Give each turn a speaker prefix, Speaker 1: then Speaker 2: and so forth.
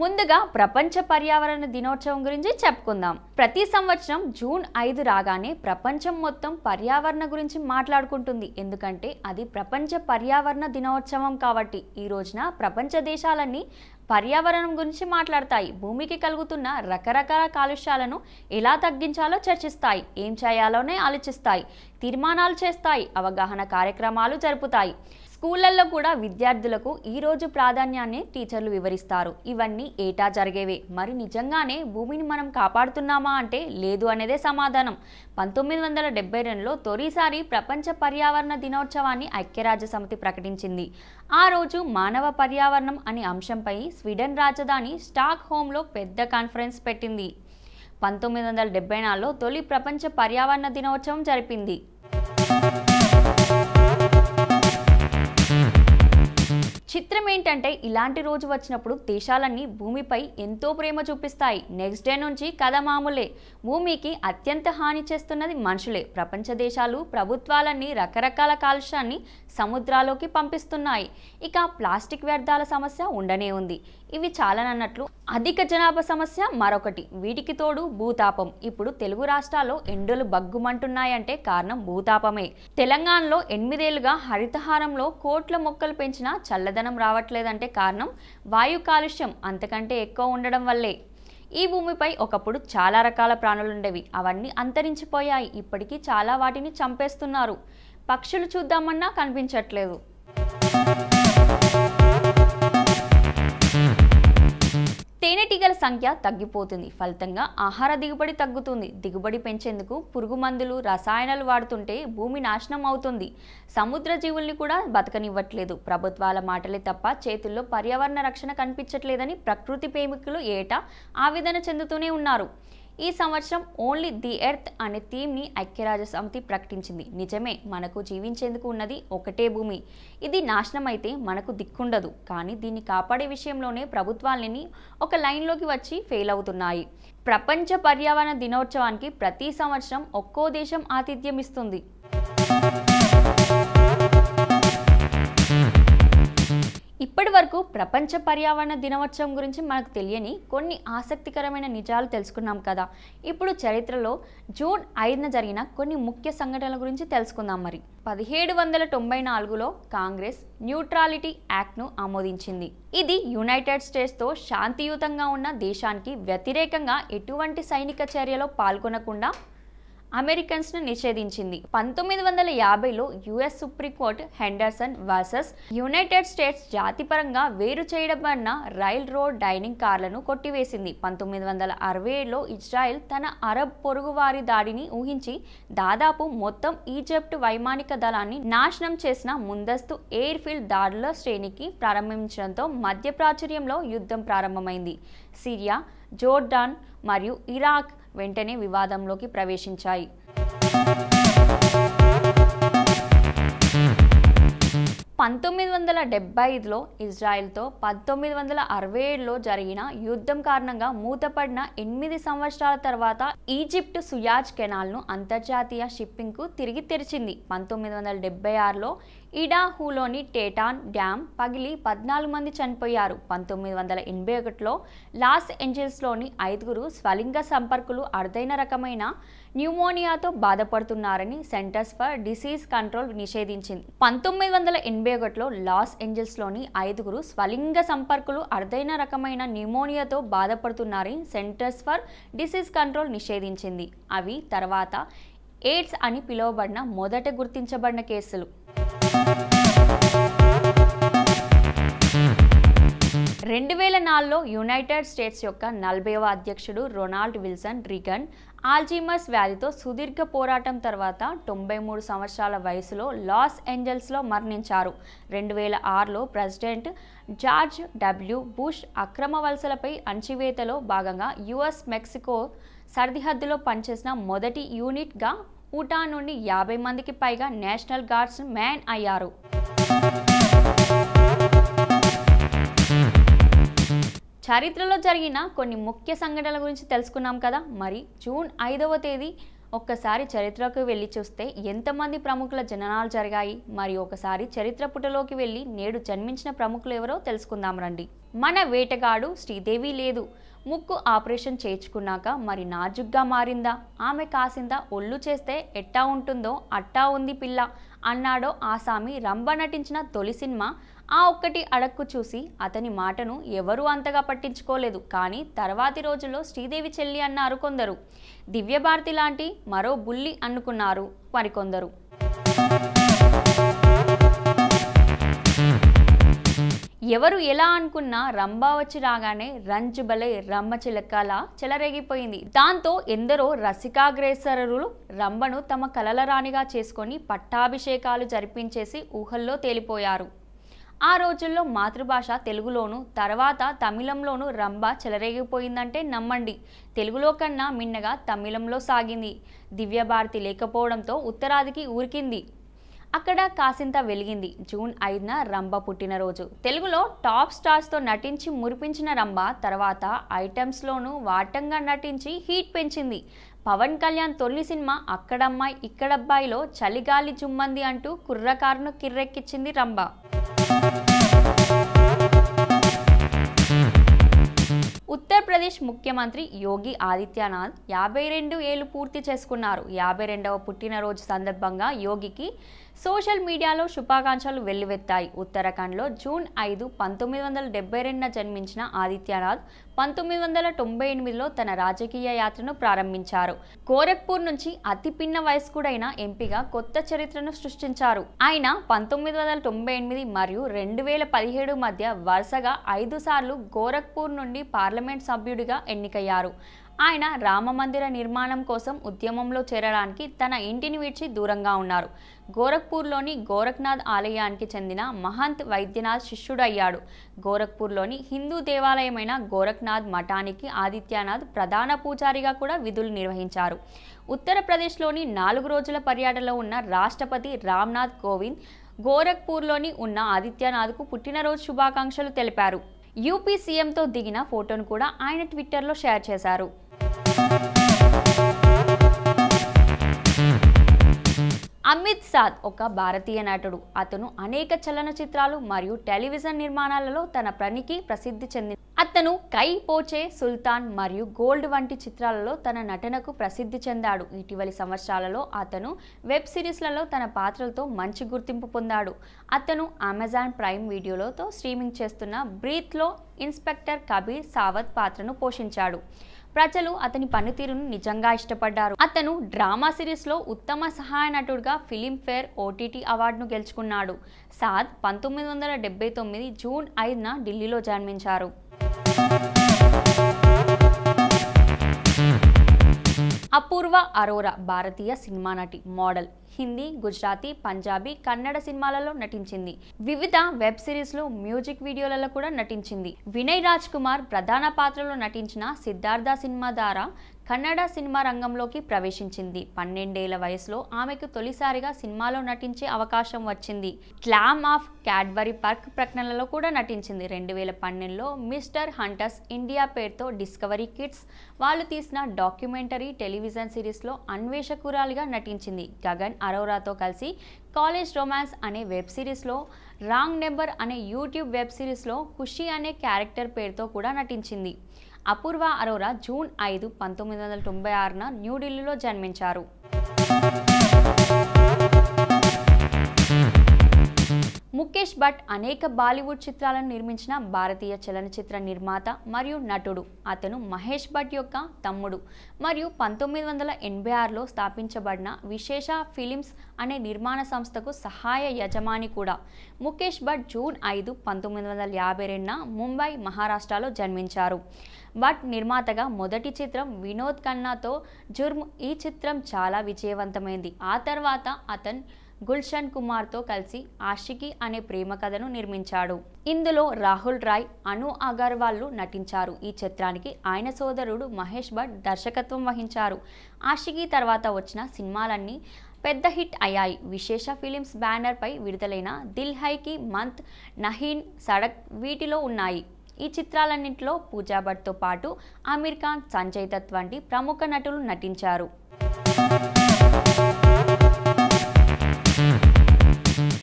Speaker 1: ముందుగా ప్రపంచ పర్యావరణ దినోత్సవం గురించి చెప్పుకుందాం ప్రతి సంవత్సరం జూన్ ఐదు రాగానే ప్రపంచం మొత్తం పర్యావరణ గురించి మాట్లాడుకుంటుంది ఎందుకంటే అది ప్రపంచ పర్యావరణ దినోత్సవం కాబట్టి ఈ రోజున ప్రపంచ దేశాలన్నీ పర్యావరణం గురించి మాట్లాడతాయి భూమికి కలుగుతున్న రకరకాల కాలుష్యాలను ఎలా తగ్గించాలో చర్చిస్తాయి ఏం చేయాలోనే ఆలోచిస్తాయి తీర్మానాలు చేస్తాయి అవగాహన కార్యక్రమాలు జరుపుతాయి స్కూళ్లలో కూడా విద్యార్థులకు ఈరోజు ప్రాధాన్యాన్ని టీచర్లు వివరిస్తారు ఇవన్నీ ఏటా జరిగేవే మరి నిజంగానే భూమిని మనం కాపాడుతున్నామా అంటే లేదు అనేదే సమాధానం పంతొమ్మిది వందల డెబ్బై రెండులో తొలిసారి ప్రపంచ పర్యావరణ దినోత్సవాన్ని ఐక్యరాజ్య సమితి ప్రకటించింది ఆ రోజు మానవ పర్యావరణం అనే అంశంపై స్వీడన్ రాజధాని స్టాక్ హోమ్లో పెద్ద కాన్ఫరెన్స్ పెట్టింది పంతొమ్మిది వందల డెబ్బై నాలుగులో తొలి ప్రపంచ పర్యావరణ దినోత్సవం జరిపింది చిత్రం ఏంటంటే ఇలాంటి రోజు వచ్చినప్పుడు దేశాలన్నీ భూమిపై ఎంతో ప్రేమ చూపిస్తాయి నెక్స్ట్ డే నుంచి కథ మామూలే భూమికి అత్యంత హాని చేస్తున్నది మనుషులే ప్రపంచ దేశాలు ప్రభుత్వాలన్నీ రకరకాల కాలుష్యాన్ని సముద్రాల్లోకి పంపిస్తున్నాయి ఇక ప్లాస్టిక్ వ్యర్థాల సమస్య ఉండనే ఉంది ఇవి చాలనన్నట్లు అధిక జనాభా సమస్య మరొకటి వీటికి తోడు భూతాపం ఇప్పుడు తెలుగు రాష్ట్రాల్లో ఎండలు బగ్గుమంటున్నాయంటే కారణం భూతాపమే తెలంగాణలో ఎనిమిదేళ్లుగా హరితహారంలో కోట్ల మొక్కలు పెంచినా చల్లదనం రావట్లేదంటే కారణం వాయు కాలుష్యం అంతకంటే ఎక్కువ ఉండడం వల్లే ఈ భూమిపై ఒకప్పుడు చాలా రకాల ప్రాణులుండేవి అవన్నీ అంతరించిపోయాయి ఇప్పటికీ చాలా వాటిని చంపేస్తున్నారు పక్షులు చూద్దామన్నా కనిపించట్లేదు తేనెటీగల సంఖ్య తగ్గిపోతుంది ఫలితంగా ఆహార దిగుబడి తగ్గుతుంది దిగుబడి పెంచేందుకు పురుగు మందులు రసాయనాలు వాడుతుంటే భూమి నాశనం అవుతుంది సముద్ర జీవుల్ని కూడా బతకనివ్వట్లేదు ప్రభుత్వాల మాటలే తప్ప చేతుల్లో పర్యావరణ రక్షణ కనిపించట్లేదని ప్రకృతి ప్రేమికులు ఏటా ఆవేదన చెందుతూనే ఉన్నారు ఈ సంవత్సరం ఓన్లీ ది ఎర్త్ అనే థీమ్ని ఐక్యరాజ్య సమితి ప్రకటించింది నిజమే మనకు జీవించేందుకు ఉన్నది ఒకటే భూమి ఇది నాశనం అయితే మనకు దిక్కుండదు కానీ దీన్ని కాపాడే విషయంలోనే ప్రభుత్వాలని ఒక లైన్లోకి వచ్చి ఫెయిల్ అవుతున్నాయి ప్రపంచ పర్యావరణ దినోత్సవానికి ప్రతి సంవత్సరం ఒక్కో దేశం ఆతిథ్యం ఇస్తుంది ఇప్పటి వరకు ప్రపంచ పర్యావరణ దినోత్సవం గురించి మనకు తెలియని కొన్ని ఆసక్తికరమైన నిజాలు తెలుసుకున్నాం కదా ఇప్పుడు చరిత్రలో జూన్ ఐదున జరిగిన కొన్ని ముఖ్య సంఘటనల గురించి తెలుసుకుందాం మరి పదిహేడు వందల తొంభై నాలుగులో కాంగ్రెస్ న్యూట్రాలిటీ యాక్ట్ను ఆమోదించింది ఇది యునైటెడ్ స్టేట్స్తో శాంతియుతంగా ఉన్న దేశానికి వ్యతిరేకంగా ఎటువంటి సైనిక చర్యలో పాల్గొనకుండా అమెరికన్స్ను నిషేధించింది పంతొమ్మిది వందల యాభైలో US supreme court Henderson versus United States జాతిపరంగా వేరు చేయబడిన రైల్ రోడ్ డైనింగ్ కార్లను కొట్టివేసింది పంతొమ్మిది వందల అరవై ఏడులో ఇజ్రాయెల్ తన అరబ్ పొరుగువారి దాడిని ఊహించి దాదాపు మొత్తం ఈజిప్ట్ వైమానిక దళాన్ని నాశనం చేసిన ముందస్తు ఎయిర్ ఫీల్డ్ దాడుల శ్రేణికి ప్రారంభించడంతో మధ్య ప్రాచుర్యంలో యుద్ధం ప్రారంభమైంది సిరియా జోర్డాన్ మరియు ఇరాక్ వెంటనే వివాదంలోకి ప్రవేశించాయి పంతొమ్మిది వందల డెబ్బై ఐదులో ఇజ్రాయెల్తో పంతొమ్మిది వందల అరవై ఏడులో జరిగిన యుద్ధం కారణంగా మూతపడిన ఎనిమిది సంవత్సరాల తర్వాత ఈజిప్ట్ సుయాజ్ కెనాల్ను అంతర్జాతీయ షిప్పింగ్కు తిరిగి తెరిచింది పంతొమ్మిది వందల డెబ్బై ఆరులో ఇడాహూలోని టేటాన్ డ్యామ్ పగిలి పద్నాలుగు మంది చనిపోయారు పంతొమ్మిది వందల ఎనభై ఒకటిలో లాస్ ఏంజల్స్లోని ఐదుగురు స్వలింగ సంపర్కులు అరుదైన రకమైన న్యూమోనియాతో బాధపడుతున్నారని సెంటర్స్ ఫర్ డిసీజ్ కంట్రోల్ నిషేధించింది పంతొమ్మిది వందల ఎనభై ఒకటిలో లాస్ ఏంజల్స్లోని ఐదుగురు స్వలింగ సంపర్కులు అరుదైన రకమైన న్యూమోనియాతో బాధపడుతున్నారని సెంటర్స్ ఫర్ డిసీజ్ కంట్రోల్ నిషేధించింది అవి తర్వాత ఎయిడ్స్ అని పిలువబడిన మొదట గుర్తించబడిన కేసులు రెండు వేల నాలుగులో యునైటెడ్ స్టేట్స్ యొక్క నలభైవ అధ్యక్షుడు రొనాల్డ్ విల్సన్ రిగన్ ఆల్జీమర్స్ వ్యాధితో సుదీర్ఘ పోరాటం తర్వాత తొంభై మూడు సంవత్సరాల వయసులో లాస్ ఏంజల్స్లో మరణించారు రెండు వేల ఆరులో ప్రెసిడెంట్ జార్జ్ డబ్ల్యూ బుష్ అక్రమ వలసలపై అణచివేతలో భాగంగా యుఎస్ మెక్సికో సరిహద్దులో పనిచేసిన మొదటి యూనిట్గా భూటాన్ నుండి యాభై మందికి పైగా నేషనల్ గార్డ్స్ మ్యాన్ అయ్యారు చరిత్రలో జరిగిన కొన్ని ముఖ్య సంఘటనల గురించి తెలుసుకున్నాం కదా మరి జూన్ ఐదవ తేదీ ఒక్కసారి చరిత్రకు వెళ్ళి చూస్తే ఎంతమంది ప్రముఖుల జననాలు జరిగాయి మరి ఒకసారి చరిత్ర పుటలోకి వెళ్ళి నేడు జన్మించిన ప్రముఖులు ఎవరో తెలుసుకుందాం రండి మన వేటగాడు శ్రీదేవి లేదు ముక్కు ఆపరేషన్ చేయించుకున్నాక మరి నాజుగ్గా మారిందా ఆమె కాసిందా ఒళ్ళు చేస్తే ఎట్టా ఉంటుందో అట్టా ఉంది పిల్ల అన్నాడో ఆసామి రంభ నటించిన తొలి సినిమా ఆ ఒక్కటి అడక్కు చూసి అతని మాటను ఎవరూ అంతగా పట్టించుకోలేదు కానీ తర్వాతి రోజుల్లో శ్రీదేవి చెల్లి అన్నారు కొందరు దివ్యభారతి లాంటి మరో బుల్లి అనుకున్నారు మరికొందరు ఎవరు ఎలా అనుకున్నా రంభా వచ్చి రాగానే రంచుబలే రమ్మ చిలకలా చెలరేగిపోయింది దాంతో ఎందరో రసికాగ్రేసరులు రంభను తమ కలల రాణిగా చేసుకొని పట్టాభిషేకాలు జరిపించేసి ఊహల్లో తేలిపోయారు ఆ రోజుల్లో మాతృభాష తెలుగులోను తర్వాత తమిళంలోను రంభ చెలరేగిపోయిందంటే నమ్మండి తెలుగులో కన్నా మిన్నగా తమిళంలో సాగింది దివ్యభారతి లేకపోవడంతో ఉత్తరాదికి ఊరికింది అక్కడ కాసింత వెలిగింది జూన్ ఐదున రంభ పుట్టినరోజు తెలుగులో టాప్ స్టార్స్తో నటించి మురిపించిన రంభ తర్వాత ఐటమ్స్లోనూ వాటంగా నటించి హీట్ పెంచింది పవన్ కళ్యాణ్ తొలి సినిమా అక్కడమ్మాయి ఇక్కడబ్బాయిలో చలిగాలి జుమ్మంది అంటూ కుర్రకారును కిర్రెక్కించింది రంభ ఉత్తరప్రదేశ్ ముఖ్యమంత్రి యోగి ఆదిత్యనాథ్ యాభై రెండు ఏళ్ళు పూర్తి చేసుకున్నారు యాభై రెండవ పుట్టినరోజు సందర్భంగా యోగికి సోషల్ మీడియాలో శుభాకాంక్షలు వెల్లువెత్తాయి ఉత్తరాఖండ్లో జూన్ ఐదు పంతొమ్మిది వందల డెబ్బై రెండున జన్మించిన ఆదిత్యనాథ్ పంతొమ్మిది వందల తొంభై ఎనిమిదిలో తన రాజకీయ యాత్రను ప్రారంభించారు గోరఖ్పూర్ నుంచి అతి పిన్న వయస్కుడైన ఎంపీగా కొత్త చరిత్రను సృష్టించారు ఆయన పంతొమ్మిది వందల తొంభై ఎనిమిది మరియు రెండు వేల పదిహేడు మధ్య వరుసగా ఐదు సార్లు గోరఖ్పూర్ నుండి పార్లమెంట్ సభ్యుడిగా ఎన్నికయ్యారు ఆయన రామమందిర నిర్మాణం కోసం ఉద్యమంలో చేరడానికి తన ఇంటిని విడిచి దూరంగా ఉన్నారు గోరఖ్పూర్లోని గోరఖ్నాథ్ ఆలయానికి చెందిన మహంత్ వైద్యనాథ్ శిష్యుడయ్యాడు గోరఖ్పూర్లోని హిందూ దేవాలయమైన గోరఖ్నాథ్ మఠానికి ఆదిత్యనాథ్ ప్రధాన పూజారిగా కూడా విధులు నిర్వహించారు ఉత్తరప్రదేశ్లోని నాలుగు రోజుల పర్యటనలో ఉన్న రాష్ట్రపతి రామ్నాథ్ కోవింద్ గోరఖ్పూర్లోని ఉన్న ఆదిత్యనాథ్కు పుట్టినరోజు శుభాకాంక్షలు తెలిపారు యూపీ సీఎంతో దిగిన ఫోటోను కూడా ఆయన ట్విట్టర్లో షేర్ చేశారు అమిత్ సాద్ ఒక భారతీయ నటుడు అతను అనేక చలనచిత్రాలు మరియు టెలివిజన్ నిర్మాణాలలో తన పనికి ప్రసిద్ధి చెంది అతను కై పోచే సుల్తాన్ మరియు గోల్డ్ వంటి చిత్రాలలో తన నటనకు ప్రసిద్ధి చెందాడు ఇటీవలి సంవత్సరాలలో అతను వెబ్ సిరీస్లలో తన పాత్రలతో మంచి గుర్తింపు పొందాడు అతను అమెజాన్ ప్రైమ్ వీడియోలతో స్ట్రీమింగ్ చేస్తున్న బ్రీత్లో ఇన్స్పెక్టర్ కబీర్ సావత్ పాత్రను పోషించాడు ప్రజలు అతని పనితీరును నిజంగా ఇష్టపడ్డారు అతను డ్రామా సిరీస్లో ఉత్తమ సహాయ నటుడుగా ఫిలింఫేర్ ఓటీటీ అవార్డును గెలుచుకున్నాడు సాద్ పంతొమ్మిది వందల తొమ్మిది జూన్ ఐదున ఢిల్లీలో జన్మించారు అపూర్వ అరోరా భారతీయ సినిమా నటి మోడల్ హిందీ గుజరాతీ పంజాబీ కన్నడ సినిమాలలో నటించింది వివిధ వెబ్ సిరీస్లు మ్యూజిక్ వీడియోలలో కూడా నటించింది వినయ్ రాజ్ కుమార్ ప్రధాన పాత్రలో నటించిన సిద్ధార్థ సినిమా ద్వారా కన్నడ సినిమా రంగంలోకి ప్రవేశించింది పన్నెండేళ్ల వయసులో ఆమెకు తొలిసారిగా సినిమాలో నటించే అవకాశం వచ్చింది క్లామ్ ఆఫ్ క్యాడ్బరీ పార్క్ ప్రకటనలో కూడా నటించింది రెండు వేల పన్నెండులో మిస్టర్ హంటర్స్ ఇండియా పేరుతో డిస్కవరీ కిడ్స్ వాళ్ళు తీసిన డాక్యుమెంటరీ టెలివిజన్ సిరీస్లో అన్వేషకురాలిగా నటించింది గగన్ అరోరాతో కలిసి కాలేజ్ రొమాన్స్ అనే వెబ్ సిరీస్లో రాంగ్ నెంబర్ అనే యూట్యూబ్ వెబ్ సిరీస్లో ఖుషి అనే క్యారెక్టర్ పేరుతో కూడా నటించింది అపూర్వ అరోరా జూన్ ఐదు పంతొమ్మిది వందల తొంభై ఆరున న్యూఢిల్లీలో జన్మించారు ముఖేష్ భట్ అనేక బాలీవుడ్ చిత్రాలను నిర్మించిన భారతీయ చలనచిత్ర నిర్మాత మరియు నటుడు అతను మహేష్ భట్ యొక్క తమ్ముడు మరియు పంతొమ్మిది వందల ఎనభై ఆరులో స్థాపించబడిన విశేష ఫిలిమ్స్ అనే నిర్మాణ సంస్థకు సహాయ యజమాని కూడా ముఖేష్ భట్ జూన్ ఐదు పంతొమ్మిది వందల యాభై రెండున ముంబై మహారాష్ట్రలో జన్మించారు భట్ నిర్మాతగా మొదటి చిత్రం వినోద్ ఖన్నాతో జుర్మ్ ఈ చిత్రం చాలా విజయవంతమైంది ఆ తర్వాత అతను గుల్షన్ కుమార్తో కలిసి ఆషికి అనే ప్రేమ కథను నిర్మించాడు ఇందులో రాహుల్ రాయ్ అను అగర్వాల్లు నటించారు ఈ చిత్రానికి ఆయన సోదరుడు మహేష్ భట్ దర్శకత్వం వహించారు ఆషికి తర్వాత వచ్చిన సినిమాలన్నీ పెద్ద హిట్ అయ్యాయి విశేష ఫిలిమ్స్ బ్యానర్పై విడుదలైన దిల్ హైకి మంత్ నహీన్ సడక్ వీటిలో ఉన్నాయి ఈ చిత్రాలన్నింటిలో పూజా భట్తో పాటు ఆమీర్ ఖాన్ సంజయ్ దత్ వంటి ప్రముఖ నటులు నటించారు